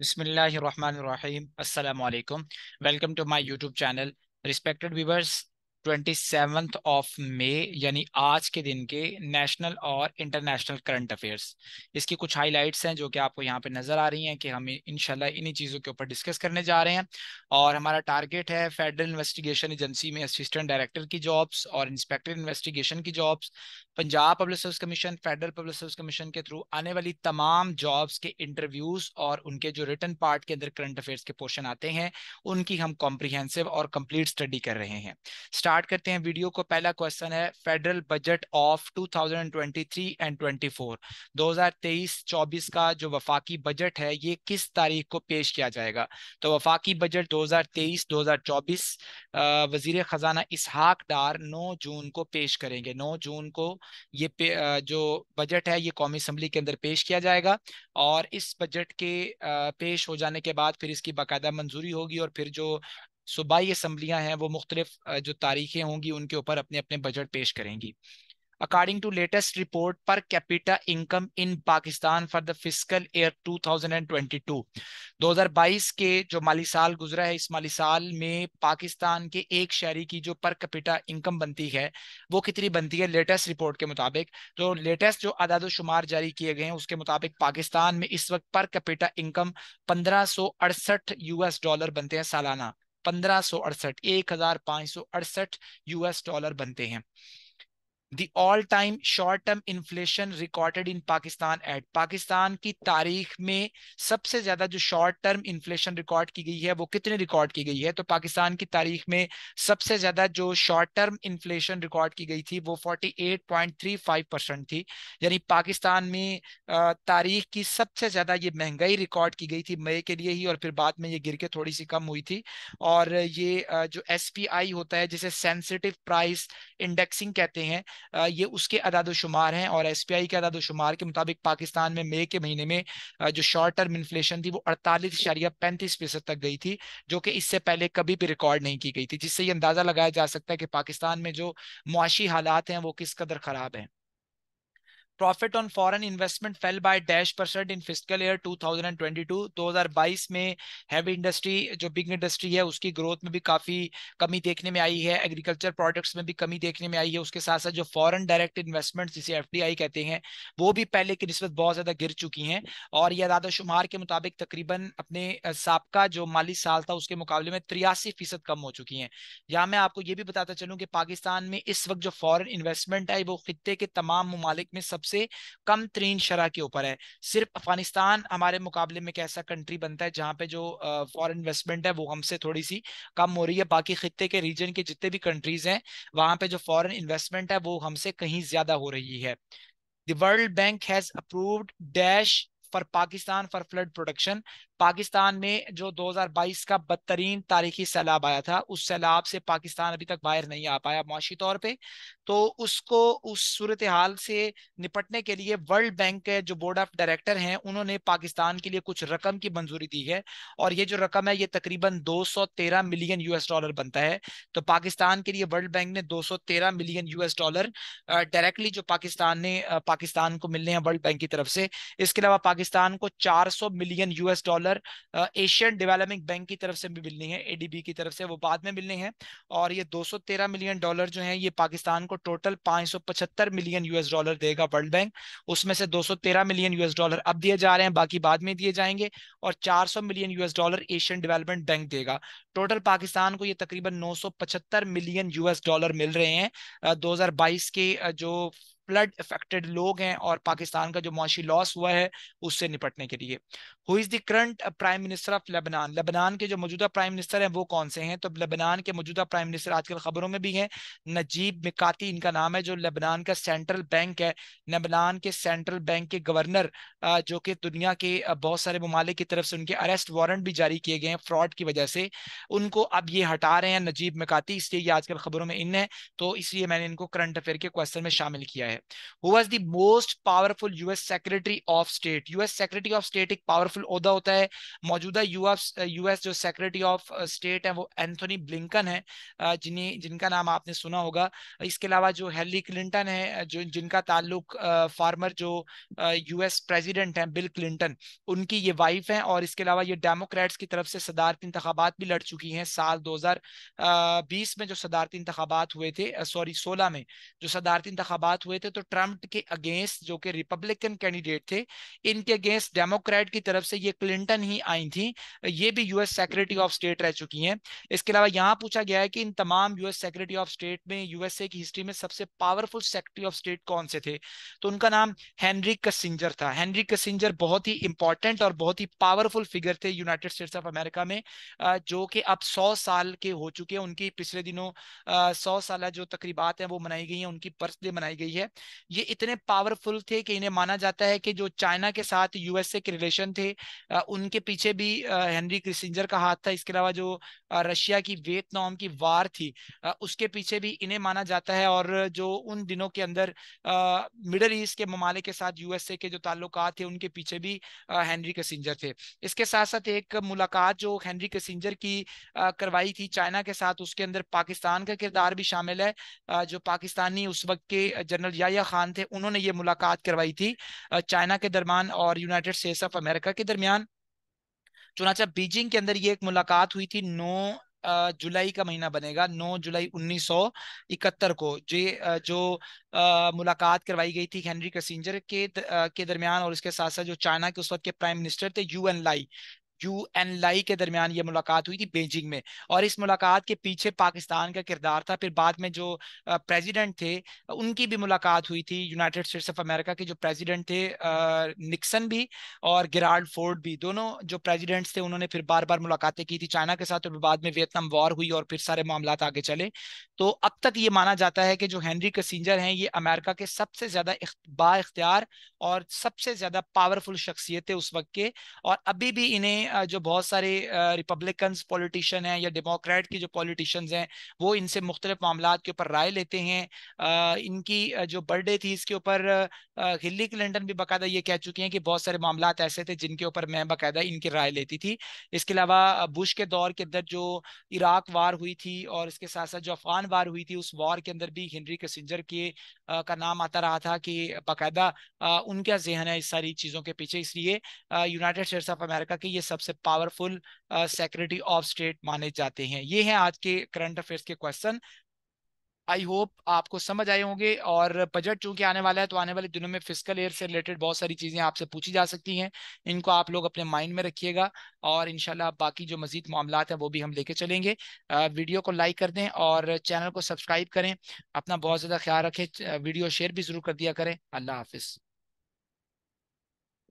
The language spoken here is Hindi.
Bismillahir Rahmanir Rahim. Assalamu alaikum. Welcome to my YouTube channel. Respected viewers, twenty seventh of May यानी आज के दिन के नेशनल और इंटरनेशनल करंट अफेयर्स इसकी कुछ हाइलाइट्स हैं जो कि आपको यहाँ पे नजर आ रही हैं कि हम इनशाला इन्हीं चीज़ों के ऊपर डिस्कस करने जा रहे हैं और हमारा टारगेट है फेडरल इन्वेस्टिगेशन एजेंसी में असिस्टेंट डायरेक्टर की जॉब्स और इंस्पेक्टर इन्वेस्टिगेशन की jobs Punjab public service commission federal public service commission के थ्रू आने वाली तमाम जॉब्स के इंटरव्यूज और उनके जो रिटर्न पार्ट के अंदर करंट अफेयर्स के पोर्शन आते हैं उनकी हम कॉम्प्रीहेंसिव और कंप्लीट स्टडी कर रहे हैं स्टार्ट स्टार्ट करते हैं वीडियो को पहला क्वेश्चन है फेडरल बजट ऑफ 2023 एंड 24 2023-24 का जो वफाकी बजट है ये किस तारीख को पेश किया जाएगा तो वफाकी बजट 2023-2024 वजीर खजाना इसहाक डार 9 जून को पेश करेंगे 9 जून को ये जो बजट है ये कौमी असम्बली के अंदर पेश किया जाएगा और इस बजट के पेश हो जाने के बाद फिर इसकी बाकायदा मंजूरी होगी और फिर जो सूबाई असम्बलियाँ हैं वो मुख्तलिफ जो तारीखें होंगी उनके ऊपर अपने अपने बजट पेश करेंगी according to latest report per capita income in Pakistan for the physical year 2022 2022 के जो माली साल गुजरा है इस माली साल में पाकिस्तान के एक शहरी की जो पर कैपिटा इनकम बनती है वो कितनी बनती है लेटेस्ट रिपोर्ट के मुताबिक तो लेटेस्ट जो अदाद शुमार जारी किए गए हैं उसके मुताबिक पाकिस्तान में इस वक्त पर कैपिटा इनकम पंद्रह यूएस डॉलर बनते हैं सालाना पंद्रह सौ अड़सठ एक हजार पांच सौ अड़सठ यूएस डॉलर बनते हैं the all time short term inflation recorded in Pakistan at Pakistan की तारीख में सबसे ज्यादा जो शॉर्ट टर्म इन्फ्लेशन रिकॉर्ड की गई है वो कितने रिकॉर्ड की गई है तो पाकिस्तान की तारीख में सबसे ज्यादा जो शॉर्ट टर्म इन्फ्लेशन रिकॉर्ड की गई थी वो forty eight point three five percent थी यानी पाकिस्तान में तारीख की सबसे ज्यादा ये महंगाई रिकॉर्ड की गई थी मई के लिए ही और फिर बाद में ये गिर के थोड़ी सी कम हुई थी और ये जो एस पी आई होता है जिसे सेंसिटिव प्राइस इंडेक्सिंग कहते हैं ये उसके अदाद शुमार हैं और एस पी आई के अदाद शुमार के मुताबिक पाकिस्तान में मई के महीने में जो शॉर्ट टर्म इन्फ्लेशन थी वो अड़तालीस इशारिया पैंतीस फीसद तक गई थी जो कि इससे पहले कभी भी रिकॉर्ड नहीं की गई थी जिससे ये अंदाज़ा लगाया जा सकता है कि पाकिस्तान में जो मुआशी हालात हैं वो किस कदर ख़राब हैं profit on foreign investment fell by dash percent in fiscal year 2022 2022 में हैवी इंडस्ट्री जो बिग इंडस्ट्री है उसकी ग्रोथ में भी काफ़ी कमी देखने में आई है एग्रीकल्चर प्रोडक्ट्स में भी कमी देखने में आई है उसके साथ साथ जो फॉरेन डायरेक्ट इन्वेस्टमेंट जिसे एफ कहते हैं वो भी पहले की नस्बत बहुत ज़्यादा गिर चुकी हैं और यह दादाशुमार शुमार के मुताबिक तकरीबन अपने सबका जो माली साल था उसके मुकाबले में त्रियासी फीसद कम हो चुकी हैं यहाँ मैं आपको ये भी बताता चलूँ कि पाकिस्तान में इस वक्त जो फॉरन इन्वेस्टमेंट है वो खत्े के तमाम ममालिक में सब से कम तरीन शरह के ऊपर है सिर्फ अफगानिस्तान हमारे मुकाबले में एक ऐसा कंट्री बनता है जहाँ पे जो फॉरन इन्वेस्टमेंट है वो हमसे थोड़ी सी कम हो रही है बाकी खत्े के रीजन के जितने भी कंट्रीज हैं वहाँ पे जो फॉरन इन्वेस्टमेंट है वो हमसे कहीं ज्यादा हो रही है the World Bank has approved dash for Pakistan for flood production Pakistan में जो 2022 का बदतरीन तारीखी सैलाब आया था उस सैलाब से पाकिस्तान अभी तक बाहर नहीं आ पाया माशी तौर पे तो उसको उस सूरत हाल से निपटने के लिए वर्ल्ड बैंक के जो बोर्ड ऑफ डायरेक्टर हैं उन्होंने पाकिस्तान के लिए कुछ रकम की मंजूरी दी है और ये जो रकम है ये तकरीबन 213 मिलियन यूएस डॉलर बनता है तो पाकिस्तान के लिए वर्ल्ड बैंक ने दो मिलियन यूएस डॉलर डायरेक्टली जो पाकिस्तान ने पाकिस्तान को मिलने हैं वर्ल्ड बैंक की तरफ से इसके अलावा पाकिस्तान को चार million US dollar dollar Asian Development Bank की तरफ से भी मिलनी है एडीबी की तरफ से वो बाद में बिल्डिंग है और ये 213 मिलियन डॉलर जो है ये पाकिस्तान को टोटल 575 मिलियन यूएस डॉलर देगा वर्ल्ड बैंक उसमें से 213 मिलियन यूएस डॉलर अब दिए जा रहे हैं बाकी बाद में दिए जाएंगे और चार million US dollar Asian Development Bank देगा टोटल पाकिस्तान को ये तकरीबन नौ मिलियन यूएस डॉलर मिल रहे हैं दो के जो फ्लड इफेक्टेड लोग हैं और पाकिस्तान का जो मुआशी लॉस हुआ है उससे निपटने के लिए who is the current prime minister of Lebanon Lebanon के जो मौजूदा प्राइम मिनिस्टर हैं वो कौन से हैं तो लेबनान के मौजूदा प्राइम मिनिस्टर आजकल खबरों में भी हैं नजीब मिकाती इनका नाम है जो लेबनान का सेंट्रल बैंक है लेबनान के सेंट्रल बैंक के गवर्नर uh, जो कि दुनिया के uh, बहुत सारे ममालिक की तरफ से उनके अरेस्ट वारंट भी जारी किए गए हैं फ्रॉड की वजह से उनको अब ये हटा रहे हैं नजीब मिकाती इसलिए ये आजकल खबरों में इन है तो इसलिए मैंने इनको करंट अफेयर के क्वेश्चन में शामिल किया है है who was the most powerful US secretary of state US secretary of state एक पावरफुल ओहदा होता है मौजूदा यूएस जो सेक्रेटरी ऑफ स्टेट है वो एंथोनी ब्लिंकन है जिन्हें जिनका नाम आपने सुना होगा इसके अलावा जो हेली क्लिंटन है जो जिनका ताल्लुक फार्मर uh, जो यूएस uh, प्रेसिडेंट हैं बिल क्लिंटन उनकी ये वाइफ हैं और इसके अलावा ये डेमोक्रेट्स की तरफ से सदारती इंतबात भी लड़ चुकी हैं साल 2020 uh, में जो सदारती इंतबात हुए थे सॉरी 16 में जो सदारती इंतबात हुए थे थे तो ट्रम्प के अगेंस्ट जो कि रिपब्लिकन कैंडिडेट थे इनके अगेंस्ट डेमोक्रेट की तरफ से ये क्लिंटन ही आई थी ये भी यूएस सेक्रेटरी ऑफ स्टेट रह चुकी हैं इसके अलावा यहाँ पूछा गया है कि इन तमाम यूएस सेक्रेटरी ऑफ स्टेट में यूएसए की हिस्ट्री में सबसे पावरफुल सेक्रेटरी ऑफ स्टेट कौन से थे तो उनका नाम हैंनरी कसिंजर था हैंनरी कसिंजर बहुत ही इंपॉर्टेंट और बहुत ही पावरफुल फिगर थे यूनाइटेड स्टेट्स ऑफ अमेरिका में जो कि अब सौ साल के हो चुके हैं उनकी पिछले दिनों सौ साल जो तकरीबा है वो मनाई गई है उनकी बर्थडे मनाई गई है ये इतने पावरफुल थे कि इन्हें माना जाता है कि जो चाइना के साथ यूएसए के रिलेशन थे उनके पीछे भी हेनरी क्रिसिंजर का हाथ था इसके अलावा जो रशिया की वियतनाम की वार थी उसके पीछे भी इन्हें माना जाता है और जो उन दिनों के अंदर मिडल ईस्ट के ममालिक के साथ यूएसए के जो ताल्लुक थे उनके पीछे भी हेनरी क्रिसिंजर थे इसके साथ साथ एक मुलाकात जो हेनरी क्रिसिंजर की करवाई थी चाइना के साथ उसके अंदर पाकिस्तान का किरदार भी शामिल है जो पाकिस्तानी उस वक्त के जनरल याया खान थे उन्होंने ये मुलाकात करवाई थी चाइना के दरमियान और यूनाइटेड स्टेट्स ऑफ अमेरिका के दरमियान चुनाचा बीजिंग के अंदर ये एक मुलाकात हुई थी नौ जुलाई का महीना बनेगा 9 जुलाई 1971 को जे जो मुलाकात करवाई गई थी हेनरी कसिंजर के के दरमियान और इसके साथ साथ जो चाइना के उस वक्त के प्राइम मिनिस्टर थे Zhou Enlai Zhou Enlai के दरमियान ये मुलाकात हुई थी बीजिंग में और इस मुलाकात के पीछे पाकिस्तान का किरदार था फिर बाद में जो प्रेसिडेंट थे उनकी भी मुलाकात हुई थी यूनाइटेड स्टेट्स ऑफ अमेरिका के जो प्रेसिडेंट थे निक्सन भी और गिराल्ड फोर्ड भी दोनों जो प्रेसिडेंट्स थे उन्होंने फिर बार बार मुलाकातें की थी चाइना के साथ और बाद में वियतनाम वॉर हुई और फिर सारे मामला आगे चले तो अब तक ये माना जाता है कि जो हैंनरी कसिंजर हैं ये अमेरिका के सबसे ज्यादा बाख्तियार और सबसे ज्यादा पावरफुल शख्सियत थे उस वक्त के और अभी भी इन्हें जो बहुत सारे रिपब्लिकन पॉलिटिशियन हैं या डेमोक्रेट के जो पॉलिटिशियंस हैं वो इनसे मुख्तलिफ मामला के ऊपर राय लेते हैं इनकी जो बर्थडे थी इसके ऊपर हिली क्लिंटन भी बाकायदा ये कह चुकी हैं कि बहुत सारे मामला ऐसे थे जिनके ऊपर मैं बाकायदा इनकी राय लेती थी इसके अलावा बुश के दौर के अंदर जो इराक वार हुई थी और इसके साथ साथ जो अफगान वार हुई थी उस वार के अंदर भी हेनरी कसिंजर के का नाम आता रहा था कि बाकायदा उनका जहन है इस सारी चीज़ों के पीछे इसलिए यूनाइटेड स्टेट्स ऑफ अमेरिका के ये सब सबसे पावरफुल सेक्रेटरी ऑफ स्टेट माने जाते हैं ये हैं आज के करंट अफेयर्स के क्वेश्चन आई होप आपको समझ आए होंगे और बजट चूंकि आने वाला है तो आने वाले दिनों में फिजिकल एयर से रिलेटेड बहुत सारी चीज़ें आपसे पूछी जा सकती हैं इनको आप लोग अपने माइंड में रखिएगा और इनशाला बाकी जो मजीद मामला हैं वो भी हम लेके चलेंगे वीडियो uh, को लाइक कर दें और चैनल को सब्सक्राइब करें अपना बहुत ज़्यादा ख्याल रखें वीडियो शेयर uh, भी ज़रूर कर दिया करें अल्लाह हाफिज़